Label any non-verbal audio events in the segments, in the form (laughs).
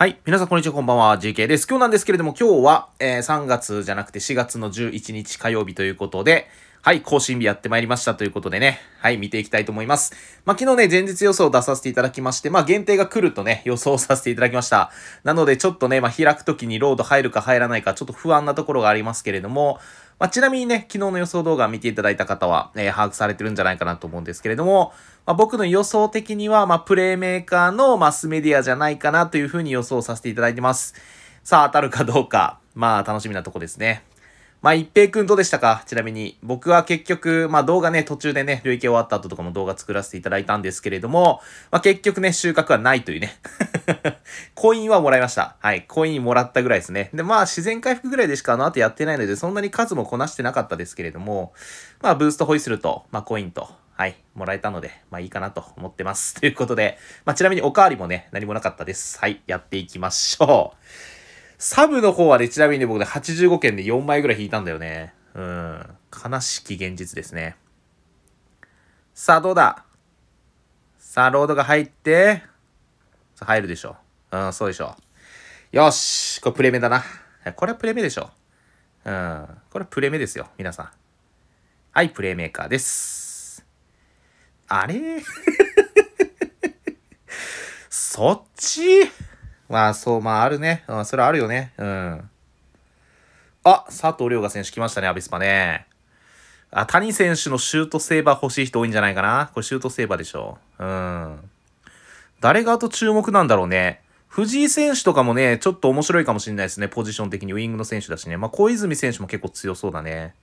はい。皆さん、こんにちは。こんばんは。GK です。今日なんですけれども、今日は、えー、3月じゃなくて4月の11日火曜日ということで、はい、更新日やってまいりましたということでね、はい、見ていきたいと思います。まあ、昨日ね、前日予想を出させていただきまして、まあ、限定が来るとね、予想させていただきました。なので、ちょっとね、まあ、開くときにロード入るか入らないか、ちょっと不安なところがありますけれども、まあ、ちなみにね、昨日の予想動画見ていただいた方は、えー、把握されてるんじゃないかなと思うんですけれども、まあ、僕の予想的には、まあ、プレイメーカーのマスメディアじゃないかなというふうに予想させていただいてます。さあ、当たるかどうか、まあ、楽しみなとこですね。まあ、一平くんどうでしたかちなみに。僕は結局、まあ動画ね、途中でね、累計終わった後とかも動画作らせていただいたんですけれども、まあ結局ね、収穫はないというね。(laughs) コインはもらいました。はい。コインもらったぐらいですね。で、まあ自然回復ぐらいでしかあの後やってないので、そんなに数もこなしてなかったですけれども、まあブーストホイッスルと、まあコインと、はい、もらえたので、まあいいかなと思ってます。ということで、まあちなみにおかわりもね、何もなかったです。はい、やっていきましょう。サブの方はね、ちなみに僕ね、85件で4枚ぐらい引いたんだよね。うん。悲しき現実ですね。さあ、どうださあ、ロードが入って、入るでしょ。うん、そうでしょ。よしこれプレメだな。これはプレメでしょ。うん。これプレメですよ、皆さん。はい、プレイメーカーです。あれ (laughs) そっちまあ、そう、まあ、あるね。うん、それはあるよね。うん。あ、佐藤涼河選手来ましたね、アビスパね。あ、谷選手のシュートセーバー欲しい人多いんじゃないかな。これシュートセーバーでしょ。うん。誰があと注目なんだろうね。藤井選手とかもね、ちょっと面白いかもしれないですね。ポジション的にウィングの選手だしね。まあ、小泉選手も結構強そうだね。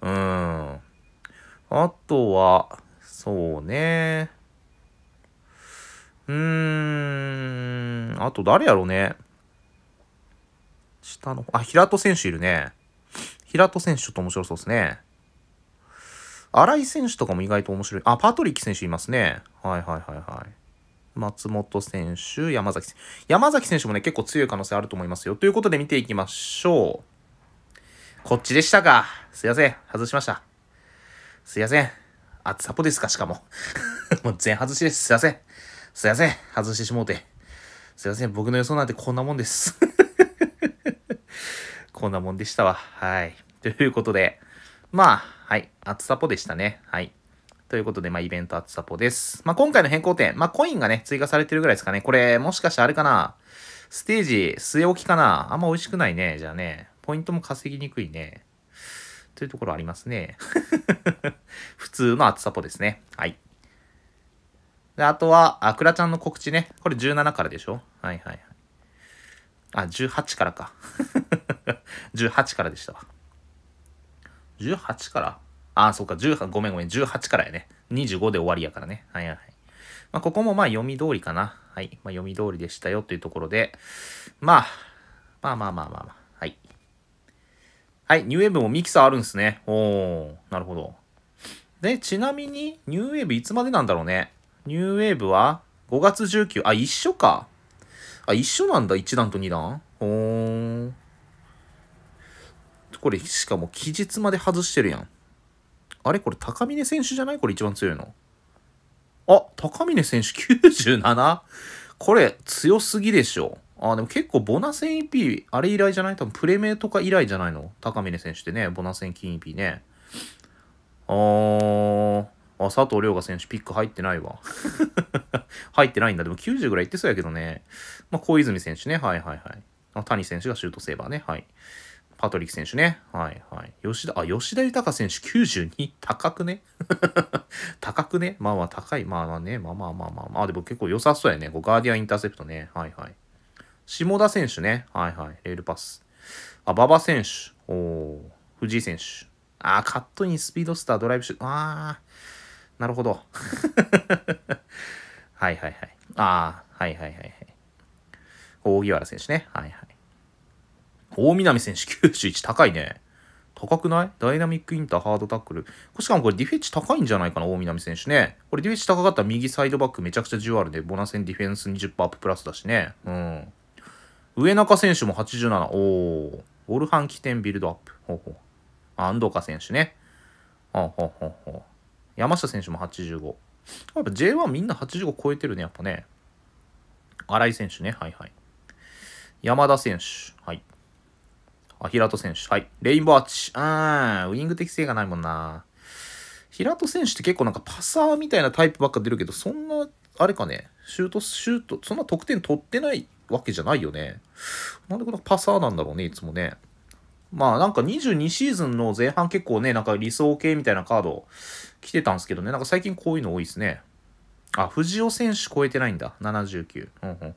うん。あとは、そうね。うーん、あと誰やろうね。下のあ、平戸選手いるね。平戸選手ちょっと面白そうですね。新井選手とかも意外と面白い。あ、パトリック選手いますね。はいはいはいはい。松本選手、山崎選手。山崎選手もね、結構強い可能性あると思いますよ。ということで見ていきましょう。こっちでしたか。すいません。外しました。すいません。あ、サポですか、しかも。(laughs) もう全外しです。すいません。すいません、外してしもうて。すいません、僕の予想なんてこんなもんです。(laughs) こんなもんでしたわ。はい。ということで、まあ、はい、暑さぽでしたね。はい。ということで、まあ、イベント暑さぽです。まあ、今回の変更点、まあ、コインがね、追加されてるぐらいですかね。これ、もしかしてあれかなステージ、据え置きかなあんま美味しくないね。じゃあね、ポイントも稼ぎにくいね。というところありますね。(laughs) 普通の暑さぽですね。はい。で、あとは、あ、くらちゃんの告知ね。これ17からでしょはいはいはい。あ、18からか。18 (laughs) からでしたわ。18からあ、そっか、18、ごめんごめん、18からやね。25で終わりやからね。はいはい。まあ、ここもまあ読み通りかな。はい。まあ、読み通りでしたよというところで、まあ、まあまあまあまあまあ。はい。はい、ニューウェーブもミキサーあるんすね。おー、なるほど。で、ちなみに、ニューウェーブいつまでなんだろうね。ニューウェーブは5月19、あ、一緒か。あ、一緒なんだ、1段と2段。ほーん。これ、しかも期日まで外してるやん。あれこれ、高峰選手じゃないこれ一番強いの。あ、高峰選手 97? これ、強すぎでしょ。あ、でも結構ボナセン EP、あれ以来じゃない多分プレメとか以来じゃないの高峰選手ってね、ボナセン金 EP ね。あー。あ、佐藤涼河選手ピック入ってないわ。(laughs) 入ってないんだ。でも90ぐらいいってそうやけどね。まあ、小泉選手ね。はいはいはい。あ谷選手がシュートセーバーね。はい。パトリック選手ね。はいはい。吉田、あ、吉田豊選手92。高くね (laughs) 高くねまあまあ高い。まあまあね。まあまあまあまあまあ。でも結構良さそうやね。こうガーディアンインターセプトね。はいはい。下田選手ね。はいはい。レールパス。あ、馬場選手。おー。藤井選手。あ、カットイン、スピードスター、ドライブシュート。あー。なるほど。(laughs) はいはいはい。ああ、はいはいはいはい。大木原選手ね。はいはい。大南選手91高いね。高くないダイナミックインターハードタックル。しかもこれディフェンス高いんじゃないかな、大南選手ね。これディフェンス高かったら右サイドバックめちゃくちゃ重要あで、ボナセンディフェンス20%アッププラスだしね。うん。上中選手も87。おお。オルハン起点ビルドアップ。ほうほう。安藤か選手ね。ほうほうほうほう。山下選手も85。やっぱ J1 みんな85超えてるね、やっぱね。新井選手ね、はいはい。山田選手、はい。あ、平戸選手、はい。レインボーアーチ、あー、ウイング適性がないもんな。平戸選手って結構なんかパサーみたいなタイプばっか出るけど、そんな、あれかね、シュート、シュート、そんな得点取ってないわけじゃないよね。なんでこんなパサーなんだろうね、いつもね。まあなんか22シーズンの前半結構ね、なんか理想系みたいなカード来てたんですけどね、なんか最近こういうの多いですね。あ、藤尾選手超えてないんだ。79。うんうんうん、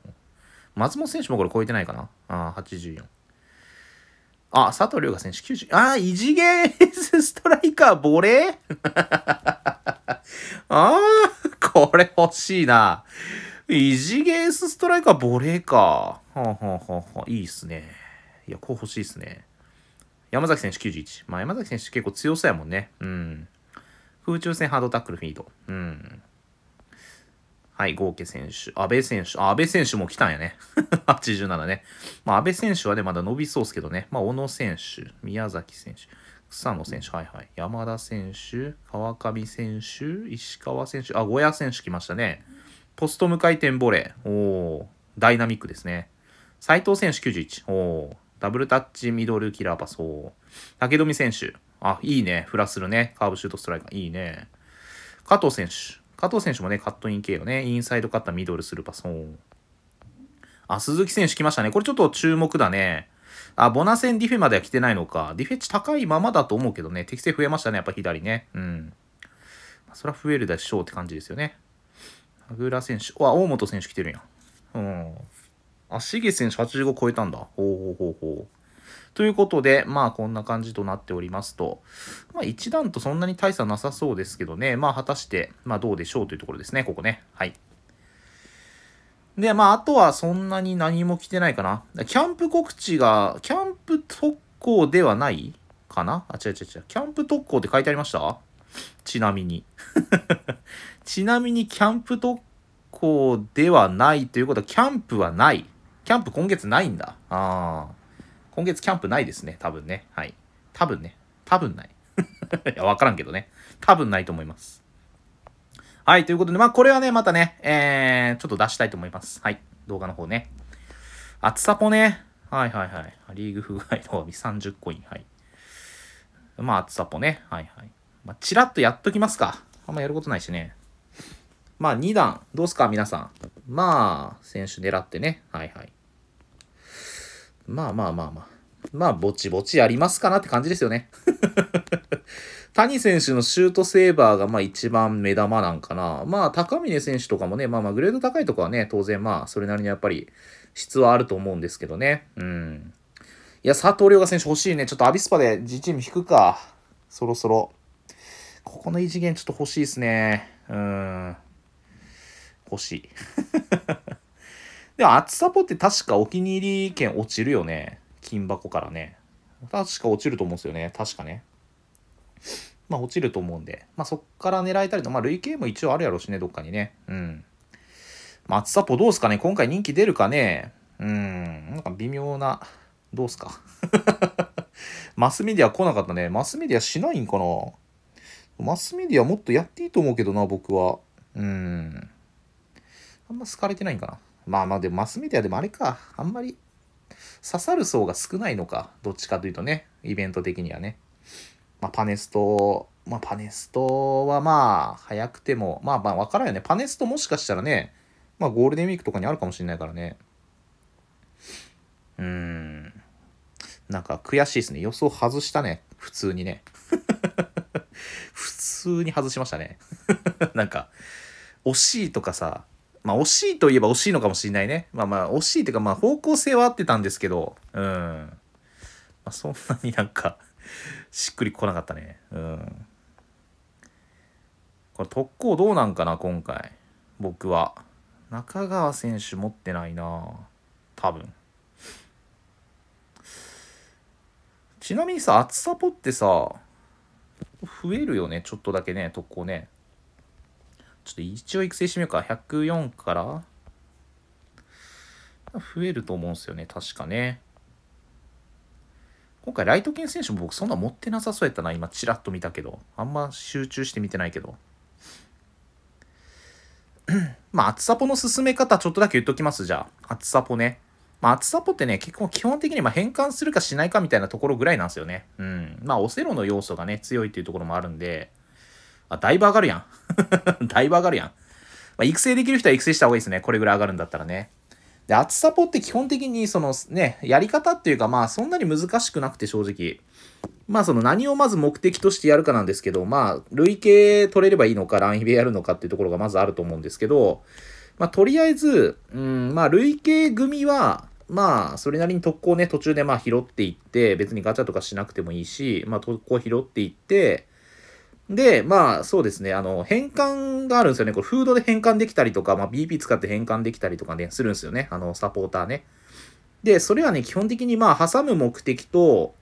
松本選手もこれ超えてないかな。あ、84。あ、佐藤龍河選手90。あ、異次元エースストライカー、ボレー (laughs) ああ、これ欲しいな。異次元エースストライカー、ボレーか。はあ、はあはあ、いいっすね。いや、こう欲しいっすね。山崎選手91。まあ、山崎選手結構強そうやもんね。うん。空中戦ハードタックルフィード。うん。はい、合計選手。安倍選手。阿安倍選手も来たんやね。87 (laughs) ね。まあ、安倍選手はね、まだ伸びそうですけどね。まあ、小野選手、宮崎選手、草野選手、はいはい。山田選手、川上選手、石川選手、あ、小屋選手来ましたね。ポスト無回転ボレー。おー、ダイナミックですね。斎藤選手91。おー、ダブルタッチミドルキラーパス。おー、竹富選手。あ、いいね。フラスルね。カーブシュートストライカー。いいね。加藤選手。加藤選手もね、カットイン系よね。インサイドカッター、ミドルするパス。あ、鈴木選手来ましたね。これちょっと注目だね。あ、ボナセンディフェまでは来てないのか。ディフェ値高いままだと思うけどね。適正増えましたね。やっぱ左ね。うん。それは増えるでしょうって感じですよね。名倉選手。わ、大本選手来てるやん。うん。あ、しげ選手85超えたんだ。ほうほうほうほう。ということで、まあこんな感じとなっておりますと、まあ一段とそんなに大差なさそうですけどね、まあ果たして、まあどうでしょうというところですね、ここね。はい。で、まああとはそんなに何も来てないかな。キャンプ告知が、キャンプ特攻ではないかなあ、違う違う違う。キャンプ特攻って書いてありましたちなみに。(laughs) ちなみにキャンプ特攻ではないということは、キャンプはない。キャンプ今月ないんだ。ああ。今月キャンプないですね、多分ね。はい。多分ね。多分ない。(laughs) いや、わからんけどね。多分ないと思います。はい、ということで、まあ、これはね、またね、えー、ちょっと出したいと思います。はい、動画の方ね。厚さぽね。はいはいはい。リーグ不具合の30コイン。はい。まあ、厚さぽね。はいはい。まあ、チラッとやっときますか。あんまやることないしね。まあ、2段、どうすか、皆さん。まあ、選手狙ってね。はいはい。まあまあまあまあ。まあ、ぼちぼちやりますかなって感じですよね。(laughs) 谷選手のシュートセーバーがまあ一番目玉なんかな。まあ、高峰選手とかもね、まあまあ、グレード高いとこはね、当然まあ、それなりにやっぱり質はあると思うんですけどね。うん。いや、佐藤良雅選手欲しいね。ちょっとアビスパで G チーム引くか。そろそろ。ここの異次元ちょっと欲しいですね。うん。欲しい。でも、厚さポって確かお気に入り券落ちるよね。金箱からね。確か落ちると思うんですよね。確かね。まあ、落ちると思うんで。まあ、そっから狙えたりと。まあ、累計も一応あるやろうしね、どっかにね。うん。まあ、厚さポどうすかね今回人気出るかねうん。なんか微妙な、どうすか。(laughs) マスメディア来なかったね。マスメディアしないんかなマスメディアもっとやっていいと思うけどな、僕は。うん。あんま好かれてないんかな。まあまあでもマスメディアでもあれか、あんまり刺さる層が少ないのか、どっちかというとね、イベント的にはね。まあ、パネスト、まあ、パネストはまあ、早くても、まあまあ、わからんよね。パネストもしかしたらね、まあ、ゴールデンウィークとかにあるかもしれないからね。うーん。なんか悔しいですね。予想外したね。普通にね。(laughs) 普通に外しましたね。(laughs) なんか、惜しいとかさ、まあ、惜しいといえば惜しいのかもしれないね。まあまあ、惜しいというか、まあ、方向性は合ってたんですけど、うん。まあ、そんなになんかしっくりこなかったね。うん。これ、特攻どうなんかな、今回。僕は。中川選手持ってないな多分。ちなみにさ、厚さぽってさ、増えるよね、ちょっとだけね、特攻ね。ちょっと一応育成してみようか。104から増えると思うんですよね。確かね。今回ライト系選手も僕そんな持ってなさそうやったな。今ちらっと見たけど。あんま集中して見てないけど。(clears throat) まあ、厚さぽの進め方ちょっとだけ言っときます。じゃあ、厚さぽね。まあ、厚さぽってね、結構基本的にま変換するかしないかみたいなところぐらいなんですよね。うん。まあ、オセロの要素がね、強いっていうところもあるんで、あ、だいぶ上がるやん。(laughs) だいぶ上がるやん。まあ、育成できる人は育成した方がいいですね。これぐらい上がるんだったらね。で、厚サポって基本的に、そのね、やり方っていうか、まあ、そんなに難しくなくて正直。まあ、その何をまず目的としてやるかなんですけど、まあ、累計取れればいいのか、ランヒベやるのかっていうところがまずあると思うんですけど、まあ、とりあえず、うん、まあ、累計組は、まあ、それなりに特攻ね、途中でまあ拾っていって、別にガチャとかしなくてもいいし、まあ、特攻拾っていって、で、まあ、そうですね。あの、変換があるんですよね。これ、フードで変換できたりとか、まあ、BP 使って変換できたりとかね、するんですよね。あの、サポーターね。で、それはね、基本的にまあ、挟む目的と、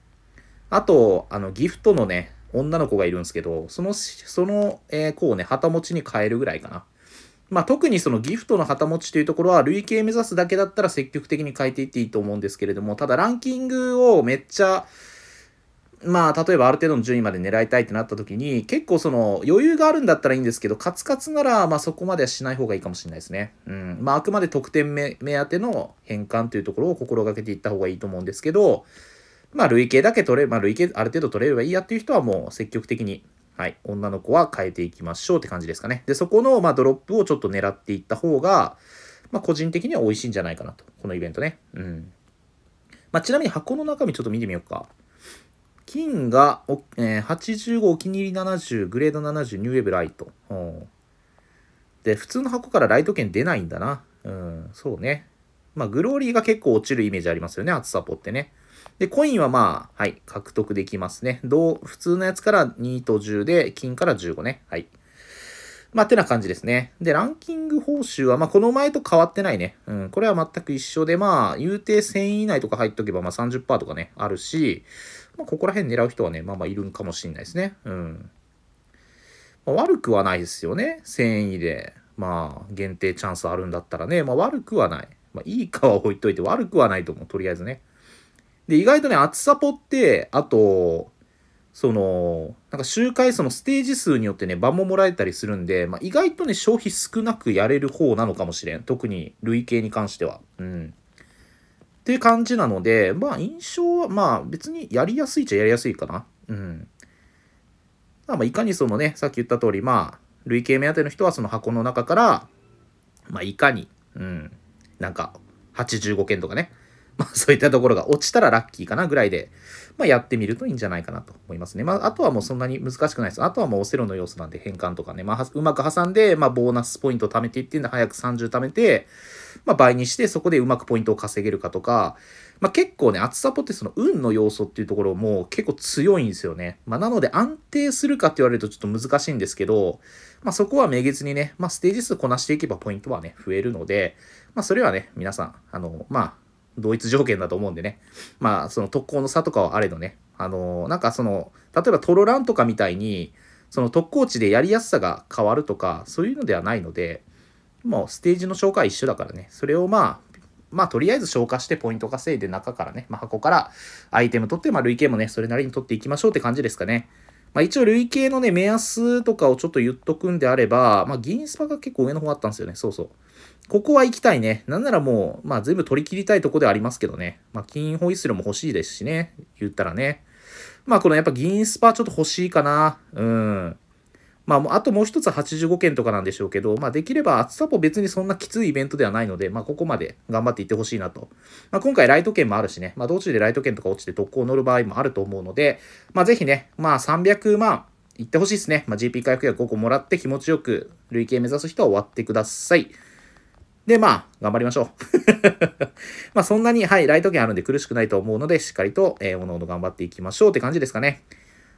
あと、あの、ギフトのね、女の子がいるんですけど、その、その、えー、子をね、旗持ちに変えるぐらいかな。まあ、特にそのギフトの旗持ちというところは、累計目指すだけだったら積極的に変えていっていいと思うんですけれども、ただランキングをめっちゃ、まあ、例えばある程度の順位まで狙いたいってなった時に、結構その余裕があるんだったらいいんですけど、カツカツなら、まあそこまではしない方がいいかもしれないですね。うん。まあ、あくまで得点目目当ての変換というところを心がけていった方がいいと思うんですけど、まあ、累計だけ取れ、まあ、累計ある程度取れればいいやっていう人はもう積極的に、はい、女の子は変えていきましょうって感じですかね。で、そこの、まあ、ドロップをちょっと狙っていった方が、まあ、個人的には美味しいんじゃないかなと。このイベントね。うん。まあ、ちなみに箱の中身ちょっと見てみようか。金が、えー、85、お気に入り70、グレード70、ニューウェブライト。で、普通の箱からライト券出ないんだな。うん、そうね。まあ、グローリーが結構落ちるイメージありますよね、厚さぽってね。で、コインはまあ、はい、獲得できますね。どう、普通のやつから2と10で、金から15ね。はい。まあ、てな感じですね。で、ランキング報酬は、まあ、この前と変わってないね。うん、これは全く一緒で、まあ、うて1000位以内とか入っとけば、まあ、30%とかね、あるし、まあ、ここら辺狙う人はね、まあまあいるんかもしれないですね。うん。まあ、悪くはないですよね。繊維で。まあ、限定チャンスあるんだったらね、まあ悪くはない。まあいいかは置いといて悪くはないと思う、とりあえずね。で、意外とね、厚さぽって、あと、その、なんか周回そのステージ数によってね、場ももらえたりするんで、まあ、意外とね、消費少なくやれる方なのかもしれん。特に累計に関しては。うん。っていう感じなので、まあ印象は、まあ別にやりやすいっちゃやりやすいかな。うん。まあいかにそのね、さっき言った通り、まあ、累計目当ての人はその箱の中から、まあいかに、うん、なんか85件とかね、まあ、(laughs) そういったところが落ちたらラッキーかなぐらいで、まあ、やってみるといいんじゃないかなと思いますね。まあ、あとはもうそんなに難しくないです。あとはもうオセロの要素なんで変換とかね、まあ、うまく挟んで、まあ、ボーナスポイント貯めていってんで、早く30貯めて、まあ、倍にして、そこでうまくポイントを稼げるかとか、まあ、結構ね、厚さポテトの運の要素っていうところも結構強いんですよね。まあ、なので安定するかって言われるとちょっと難しいんですけど、まあ、そこはめげずにね、まあ、ステージ数こなしていけばポイントはね、増えるので、まあ、それはね、皆さん、あの、まあ、同一条件だと思うんでね。まあ、その特攻の差とかはあれのね。あのー、なんかその、例えばトロランとかみたいに、その特攻地でやりやすさが変わるとか、そういうのではないので、もうステージの消化は一緒だからね。それをまあ、まあ、とりあえず消化してポイント稼いで中からね、まあ、箱からアイテム取って、まあ、累計もね、それなりに取っていきましょうって感じですかね。まあ、一応累計のね、目安とかをちょっと言っとくんであれば、まあ、銀スパが結構上の方あったんですよね。そうそう。ここは行きたいね。なんならもう、まあ、全部取り切りたいとこではありますけどね。まあ、金ホイッスルも欲しいですしね。言ったらね。まあ、このやっぱ銀スパちょっと欲しいかな。うん。まあ、あともう一つ85件とかなんでしょうけど、まあ、できれば暑さも別にそんなきついイベントではないので、まあ、ここまで頑張っていってほしいなと。まあ、今回ライト券もあるしね、まあ、道中でライト券とか落ちて特攻乗る場合もあると思うので、まあ、ぜひね、まあ、300万、いってほしいですね。まあ、GP 回復薬5個もらって気持ちよく累計目指す人は終わってください。で、まあ、頑張りましょう。(laughs) まあ、そんなに、はい、ライト券あるんで苦しくないと思うので、しっかりと、えー、おのおの頑張っていきましょうって感じですかね。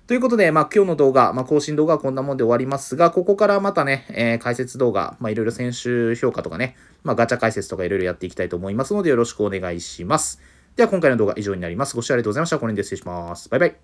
ということで、まあ、今日の動画、まあ、更新動画はこんなもんで終わりますが、ここからまたね、えー、解説動画、まあ、いろいろ選手評価とかね、まあ、ガチャ解説とかいろいろやっていきたいと思いますので、よろしくお願いします。では、今回の動画は以上になります。ご視聴ありがとうございました。これで失礼します。バイバイ。